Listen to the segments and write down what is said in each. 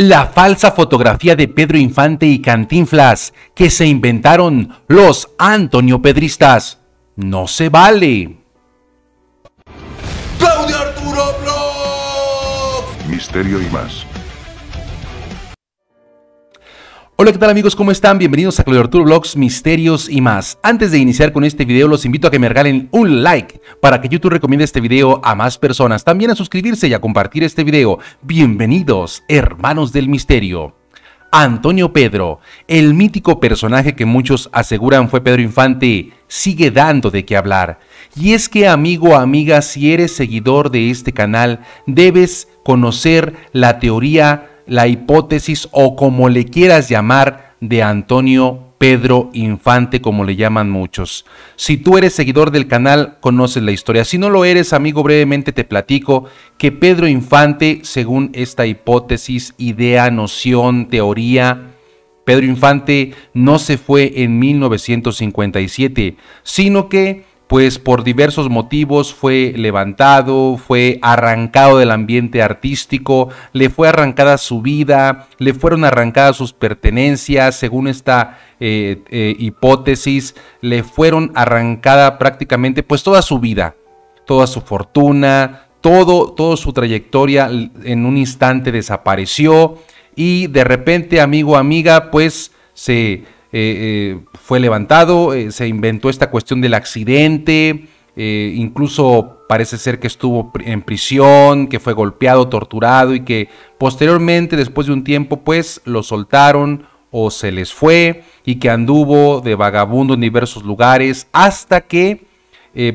La falsa fotografía de Pedro Infante y Cantinflas que se inventaron los Antonio Pedristas. No se vale. Claudio Arturo Misterio y más. Hola, ¿qué tal amigos? ¿Cómo están? Bienvenidos a Claudio Arturo Vlogs, Misterios y más. Antes de iniciar con este video, los invito a que me regalen un like para que YouTube recomiende este video a más personas. También a suscribirse y a compartir este video. Bienvenidos, hermanos del misterio. Antonio Pedro, el mítico personaje que muchos aseguran fue Pedro Infante, sigue dando de qué hablar. Y es que amigo, amiga, si eres seguidor de este canal, debes conocer la teoría la hipótesis o como le quieras llamar de Antonio Pedro Infante, como le llaman muchos. Si tú eres seguidor del canal, conoces la historia. Si no lo eres, amigo, brevemente te platico que Pedro Infante, según esta hipótesis, idea, noción, teoría, Pedro Infante no se fue en 1957, sino que pues por diversos motivos fue levantado, fue arrancado del ambiente artístico, le fue arrancada su vida, le fueron arrancadas sus pertenencias, según esta eh, eh, hipótesis, le fueron arrancada prácticamente pues toda su vida, toda su fortuna, todo, toda su trayectoria en un instante desapareció y de repente, amigo, amiga, pues se eh, eh, fue levantado, eh, se inventó esta cuestión del accidente, incluso parece ser que estuvo en prisión, que fue golpeado, torturado y que posteriormente, después de un tiempo, pues lo soltaron o se les fue y que anduvo de vagabundo en diversos lugares hasta que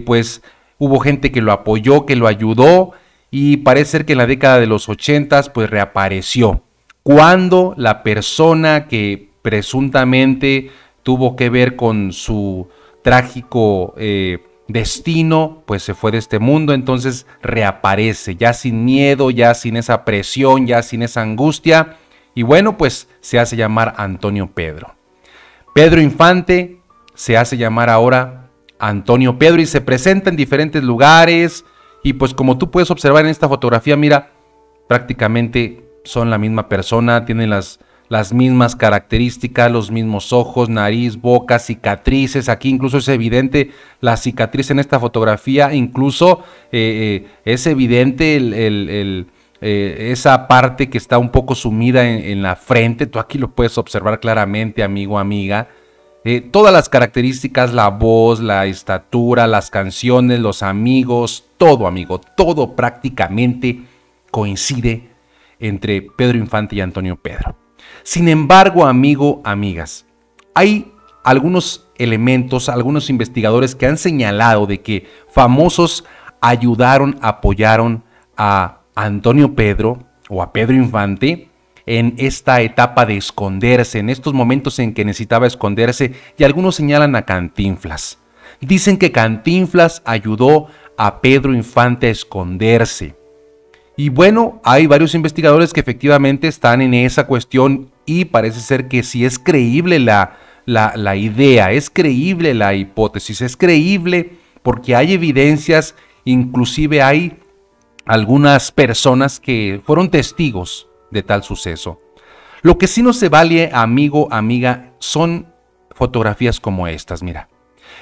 pues hubo gente que lo apoyó, que lo ayudó y parece ser que en la década de los ochentas pues reapareció. Cuando la persona que presuntamente tuvo que ver con su trágico eh, destino, pues se fue de este mundo, entonces reaparece, ya sin miedo, ya sin esa presión, ya sin esa angustia, y bueno, pues se hace llamar Antonio Pedro. Pedro Infante se hace llamar ahora Antonio Pedro y se presenta en diferentes lugares, y pues como tú puedes observar en esta fotografía, mira, prácticamente son la misma persona, tienen las las mismas características, los mismos ojos, nariz, boca, cicatrices. Aquí incluso es evidente la cicatriz en esta fotografía, incluso eh, eh, es evidente eh, esa parte que está un poco sumida en, la frente. Tú aquí lo puedes observar claramente, amigo, amiga. todas las características, la voz, la estatura, las canciones, los amigos, todo, amigo, todo prácticamente coincide entre Pedro Infante y Antonio Pedro. Sin embargo, amigo, amigas, hay algunos elementos, algunos investigadores que han señalado de que famosos ayudaron, apoyaron a Antonio Pedro o a Pedro Infante en esta etapa de esconderse, en estos momentos en que necesitaba esconderse, y algunos señalan a Cantinflas. Dicen que Cantinflas ayudó a Pedro Infante a esconderse. Y bueno, hay varios investigadores que efectivamente están en esa cuestión y parece ser que si es creíble la, la, la idea, es creíble la hipótesis, es creíble porque hay evidencias, inclusive hay algunas personas que fueron testigos de tal suceso. Lo que sí no se vale, amigo, amiga, son fotografías como estas, mira.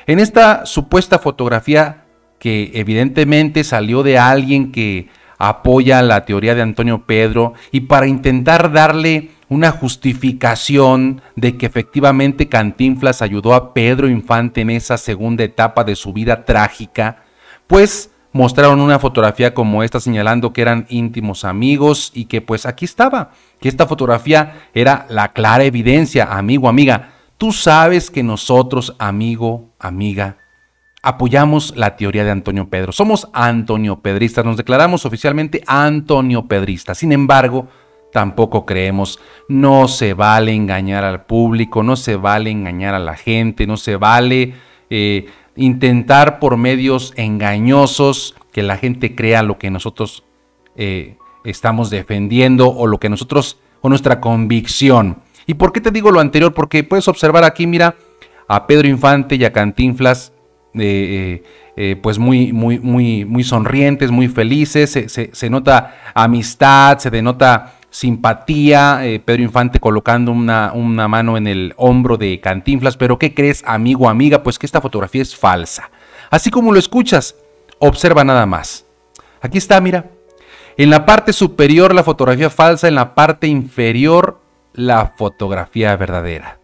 En esta supuesta fotografía que evidentemente salió de alguien que apoya la teoría de Antonio Pedro y para intentar darle una justificación de que efectivamente Cantinflas ayudó a Pedro Infante en esa segunda etapa de su vida trágica, pues mostraron una fotografía como esta señalando que eran íntimos amigos y que pues aquí estaba, que esta fotografía era la clara evidencia, amigo, amiga, tú sabes que nosotros, amigo, amiga, apoyamos la teoría de Antonio Pedro. Somos Antonio Pedristas, nos declaramos oficialmente Antonio Pedrista Sin embargo, tampoco creemos. No se vale engañar al público, no se vale engañar a la gente, no se vale eh, intentar por medios engañosos que la gente crea lo que nosotros eh, estamos defendiendo o lo que nosotros o nuestra convicción. ¿Y por qué te digo lo anterior? Porque puedes observar aquí, mira, a Pedro Infante y a Cantinflas, eh, pues muy, muy, muy, muy sonrientes, muy felices, se nota amistad, se denota simpatía, eh, Pedro Infante colocando una, una mano en el hombro de Cantinflas, pero ¿qué crees, amigo, amiga? Pues que esta fotografía es falsa. Así como lo escuchas, observa nada más. Aquí está, mira. En la parte superior la fotografía falsa, en la parte inferior la fotografía verdadera.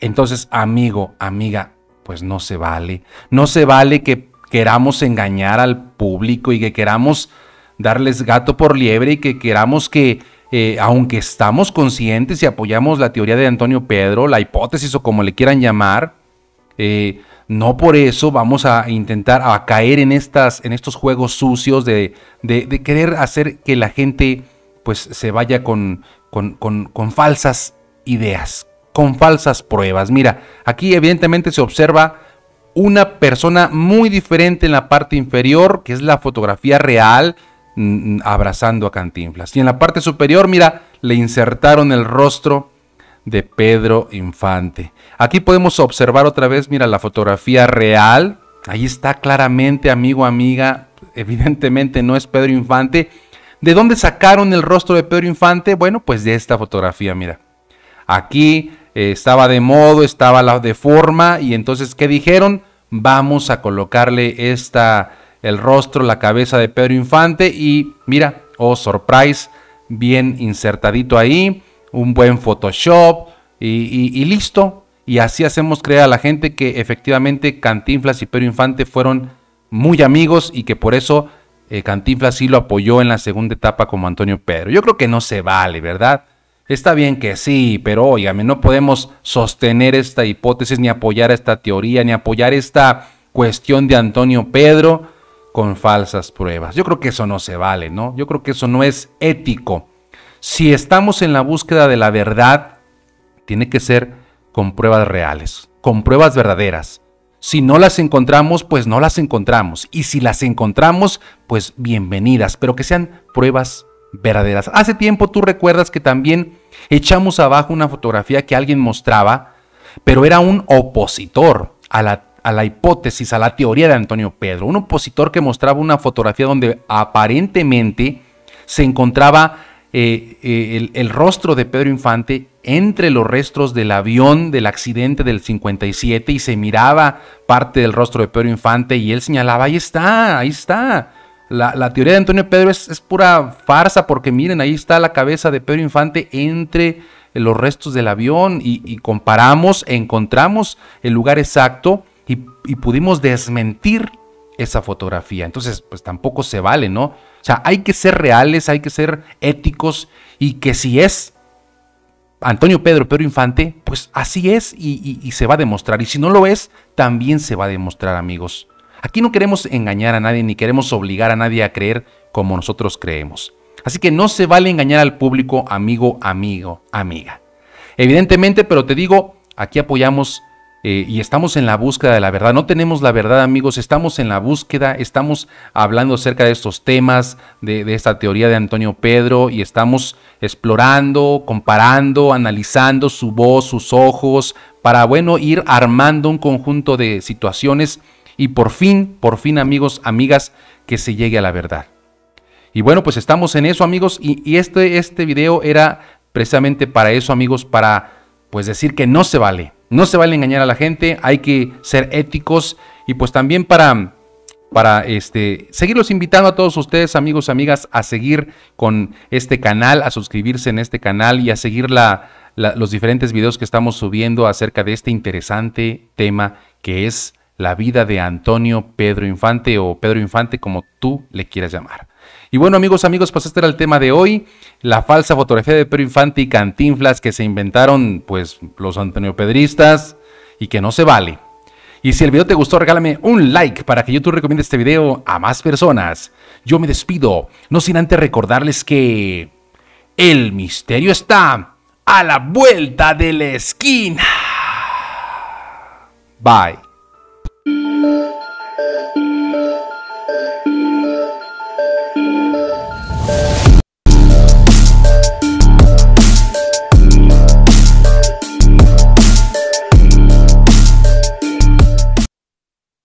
Entonces, amigo, amiga, pues no se vale. No se vale que queramos engañar al público y que queramos darles gato por liebre y que queramos que eh, aunque estamos conscientes y apoyamos la teoría de Antonio Pedro, la hipótesis o como le quieran llamar, eh, no por eso vamos a intentar a caer en, estos juegos sucios de, querer hacer que la gente pues, se vaya con falsas ideas, con falsas pruebas. Mira, aquí evidentemente se observa una persona muy diferente en la parte inferior, que es la fotografía real, abrazando a Cantinflas. Y en la parte superior, mira, le insertaron el rostro de Pedro Infante. Aquí podemos observar otra vez, mira, la fotografía real. Ahí está claramente, amigo, amiga. Evidentemente no es Pedro Infante. ¿De dónde sacaron el rostro de Pedro Infante? Bueno, pues de esta fotografía, mira. Aquí eh, estaba de modo, estaba de forma, y entonces, ¿qué dijeron? Vamos a colocarle esta, el rostro, la cabeza de Pedro Infante y mira, oh surprise, bien insertadito ahí, un buen Photoshop y, listo. Y así hacemos creer a la gente que efectivamente Cantinflas y Pedro Infante fueron muy amigos y que por eso eh, Cantinflas sí lo apoyó en la segunda etapa como Antonio Pedro. Yo creo que no se vale, ¿verdad? Está bien que sí, pero óigame, no podemos sostener esta hipótesis, ni apoyar esta teoría, ni apoyar esta cuestión de Antonio Pedro, con falsas pruebas. Yo creo que eso no se vale, ¿no? Yo creo que eso no es ético. Si estamos en la búsqueda de la verdad, tiene que ser con pruebas reales, con pruebas verdaderas. Si no las encontramos, pues no las encontramos. Y si las encontramos, pues bienvenidas, pero que sean pruebas verdaderas. Hace tiempo tú recuerdas que también echamos abajo una fotografía que alguien mostraba, pero era un opositor a la a la hipótesis, a la teoría de Antonio Pedro, un opositor que mostraba una fotografía donde aparentemente se encontraba eh, eh, el, rostro de Pedro Infante entre los restos del avión del accidente del 57 y se miraba parte del rostro de Pedro Infante y él señalaba, ahí está, ahí está. La, teoría de Antonio Pedro es, pura farsa porque miren, ahí está la cabeza de Pedro Infante entre los restos del avión y, y comparamos, encontramos el lugar exacto y, pudimos desmentir esa fotografía. Entonces, pues tampoco se vale, ¿no? O sea, hay que ser reales, hay que ser éticos y que si es Antonio Pedro, Pedro Infante, pues así es y, y, se va a demostrar. Y si no lo es, también se va a demostrar, amigos. Aquí no queremos engañar a nadie ni queremos obligar a nadie a creer como nosotros creemos. Así que no se vale engañar al público, amigo, amigo, amiga. Evidentemente, pero te digo, aquí apoyamos eh, y estamos en la búsqueda de la verdad. No tenemos la verdad, amigos, estamos en la búsqueda, estamos hablando acerca de estos temas, de, esta teoría de Antonio Pedro, y estamos explorando, comparando, analizando su voz, sus ojos, para, bueno, ir armando un conjunto de situaciones y por fin, por fin, amigos, amigas, que se llegue a la verdad. Y bueno, pues estamos en eso, amigos, y, este, este video era precisamente para eso, amigos, para pues decir que no se vale, no se vale engañar a la gente, hay que ser éticos y pues también para para este, seguirlos invitando a todos ustedes, amigos, amigas, a seguir con este canal, a suscribirse en este canal y a seguir los diferentes videos que estamos subiendo acerca de este interesante tema que es la vida de Antonio Pedro Infante o Pedro Infante como tú le quieras llamar. Y bueno, amigos, amigos, pues este era el tema de hoy. La falsa fotografía de Pedro Infante y Cantinflas que se inventaron, pues, los antoniopedristas y que no se vale. Y si el video te gustó, regálame un like para que YouTube recomiende este video a más personas. Yo me despido, no sin antes recordarles que el misterio está a la vuelta de la esquina. Bye.